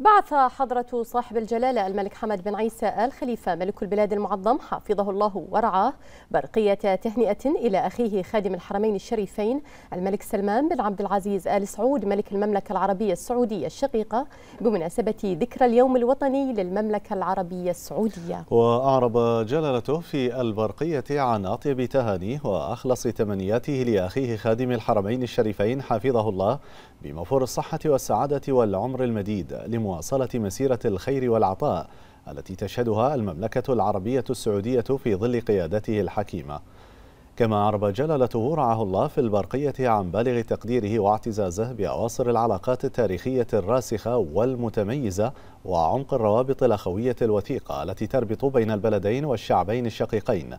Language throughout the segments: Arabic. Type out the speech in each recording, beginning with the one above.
بعث حضرة صاحب الجلالة الملك حمد بن عيسى آل خليفة ملك البلاد المعظم حفظه الله ورعاه برقية تهنئة إلى أخيه خادم الحرمين الشريفين الملك سلمان بن عبد العزيز آل سعود ملك المملكة العربية السعودية الشقيقة بمناسبة ذكرى اليوم الوطني للمملكة العربية السعودية وأعرب جلالته في البرقية عن أطيب تهانيه وأخلص تمنياته لأخيه خادم الحرمين الشريفين حفظه الله بمفر الصحة والسعادة والعمر المديد لمواصلة مسيرة الخير والعطاء التي تشهدها المملكة العربية السعودية في ظل قيادته الحكيمة كما عرب جلالته رعاه الله في البرقية عن بالغ تقديره واعتزازه بأواصر العلاقات التاريخية الراسخة والمتميزة وعمق الروابط الأخوية الوثيقة التي تربط بين البلدين والشعبين الشقيقين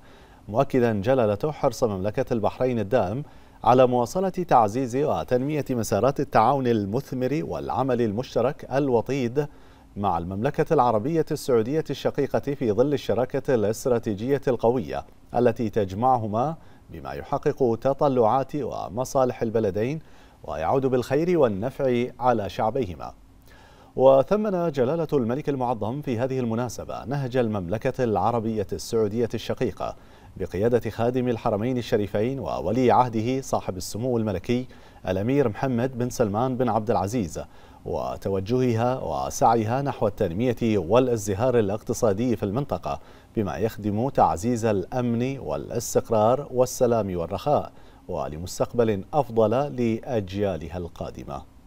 مؤكدا جلالته حرص مملكة البحرين الدائم على مواصلة تعزيز وتنمية مسارات التعاون المثمر والعمل المشترك الوطيد مع المملكة العربية السعودية الشقيقة في ظل الشراكة الاستراتيجية القوية التي تجمعهما بما يحقق تطلعات ومصالح البلدين ويعود بالخير والنفع على شعبيهما وثمن جلالة الملك المعظم في هذه المناسبة نهج المملكة العربية السعودية الشقيقة بقيادة خادم الحرمين الشريفين وولي عهده صاحب السمو الملكي الأمير محمد بن سلمان بن عبد العزيز وتوجهها وسعيها نحو التنمية والازدهار الاقتصادي في المنطقة بما يخدم تعزيز الأمن والاستقرار والسلام والرخاء ولمستقبل أفضل لأجيالها القادمة